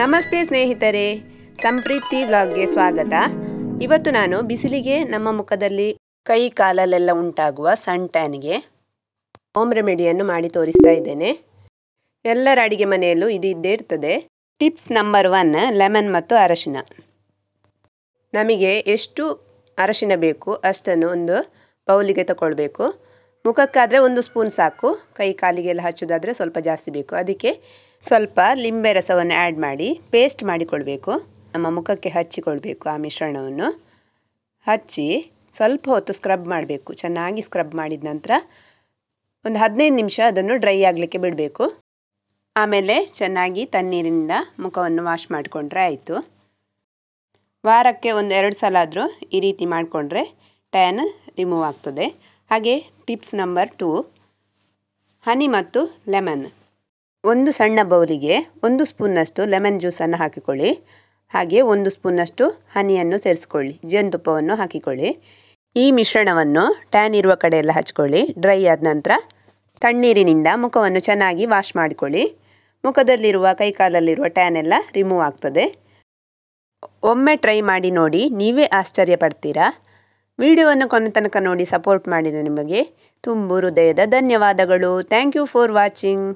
ನಮಸ್ತೆ ಸ್ನೇಹಿತರೆ ಸಂಪ್ರೀತಿ ವ್ಲಾಗ್ಗೆ ಸ್ವಾಗತ ಇವತ್ತು ನಾನು ಬಿಸಿಲಿಗೆ ನಮ್ಮ ಮುಖದಲ್ಲಿ ಕೈ ಕಾಲಲೆಲ್ಲ ಉಂಟಾಗುವ ಸನ್ ಟ್ಯಾನ್ಗೆ ಹೋಮ್ ರೆಮಿಡಿಯನ್ನು ಮಾಡಿ ತೋರಿಸ್ತಾ ಇದ್ದೇನೆ ಎಲ್ಲರ ಅಡಿಗೆ ಮನೆಯಲ್ಲೂ ಇದು ಇದ್ದೇ ಇರ್ತದೆ ಟಿಪ್ಸ್ ನಂಬರ್ ಒನ್ ಲೆಮನ್ ಮತ್ತು ಅರಶಿನ ನಮಗೆ ಎಷ್ಟು ಅರಶಿನ ಬೇಕು ಅಷ್ಟನ್ನು ಒಂದು ಬೌಲಿಗೆ ತಗೊಳ್ಬೇಕು ಮುಖಕ್ಕಾದರೆ ಒಂದು ಸ್ಪೂನ್ ಸಾಕು ಕೈ ಕಾಲಿಗೆಲ್ಲ ಹಚ್ಚೋದಾದರೆ ಸ್ವಲ್ಪ ಜಾಸ್ತಿ ಬೇಕು ಅದಕ್ಕೆ ಸ್ವಲ್ಪ ಲಿಂಬೆ ರಸವನ್ನು ಆ್ಯಡ್ ಮಾಡಿ ಪೇಸ್ಟ್ ಮಾಡಿಕೊಳ್ಬೇಕು ನಮ್ಮ ಮುಖಕ್ಕೆ ಹಚ್ಚಿಕೊಳ್ಬೇಕು ಆ ಮಿಶ್ರಣವನ್ನು ಹಚ್ಚಿ ಸ್ವಲ್ಪ ಹೊತ್ತು ಸ್ಕ್ರಬ್ ಮಾಡಬೇಕು ಚೆನ್ನಾಗಿ ಸ್ಕ್ರಬ್ ಮಾಡಿದ ನಂತರ ಒಂದು ಹದಿನೈದು ನಿಮಿಷ ಅದನ್ನು ಡ್ರೈ ಆಗಲಿಕ್ಕೆ ಬಿಡಬೇಕು ಆಮೇಲೆ ಚೆನ್ನಾಗಿ ತಣ್ಣೀರಿನಿಂದ ಮುಖವನ್ನು ವಾಶ್ ಮಾಡಿಕೊಂಡ್ರೆ ಆಯಿತು ವಾರಕ್ಕೆ ಒಂದು ಎರಡು ಸಲ ಆದರೂ ಈ ರೀತಿ ಮಾಡಿಕೊಂಡ್ರೆ ಟ್ಯಾನ್ ರಿಮೂವ್ ಆಗ್ತದೆ ಹಾಗೆ ಟಿಪ್ಸ್ ನಂಬರ್ ಟೂ ಹನಿ ಮತ್ತು ಲೆಮನ್ ಒಂದು ಸಣ್ಣ ಬೌಲಿಗೆ ಒಂದು ಸ್ಪೂನ್ನಷ್ಟು ಲೆಮನ್ ಜ್ಯೂಸನ್ನು ಹಾಕಿಕೊಳ್ಳಿ ಹಾಗೆ ಒಂದು ಸ್ಪೂನ್ನಷ್ಟು ಹನಿಯನ್ನು ಸೇರಿಸ್ಕೊಳ್ಳಿ ಜೇನುತುಪ್ಪವನ್ನು ಹಾಕಿಕೊಳ್ಳಿ ಈ ಮಿಶ್ರಣವನ್ನು ಟ್ಯಾನ್ ಇರುವ ಕಡೆಯೆಲ್ಲ ಹಚ್ಕೊಳ್ಳಿ ಡ್ರೈ ಆದ ನಂತರ ತಣ್ಣೀರಿನಿಂದ ಮುಖವನ್ನು ಚೆನ್ನಾಗಿ ವಾಶ್ ಮಾಡಿಕೊಳ್ಳಿ ಮುಖದಲ್ಲಿರುವ ಕೈಕಾಲಲ್ಲಿರುವ ಟ್ಯಾನ್ ಎಲ್ಲ ರಿಮೂವ್ ಆಗ್ತದೆ ಒಮ್ಮೆ ಟ್ರೈ ಮಾಡಿ ನೋಡಿ ನೀವೇ ಆಶ್ಚರ್ಯ ಪಡ್ತೀರಾ ವಿಡಿಯೋವನ್ನು ಕೊನೆ ತನಕ ನೋಡಿ ಸಪೋರ್ಟ್ ಮಾಡಿದ ನಿಮಗೆ ತುಂಬು ಹೃದಯದ ಧನ್ಯವಾದಗಳು ಥ್ಯಾಂಕ್ ಯು ಫಾರ್ ವಾಚಿಂಗ್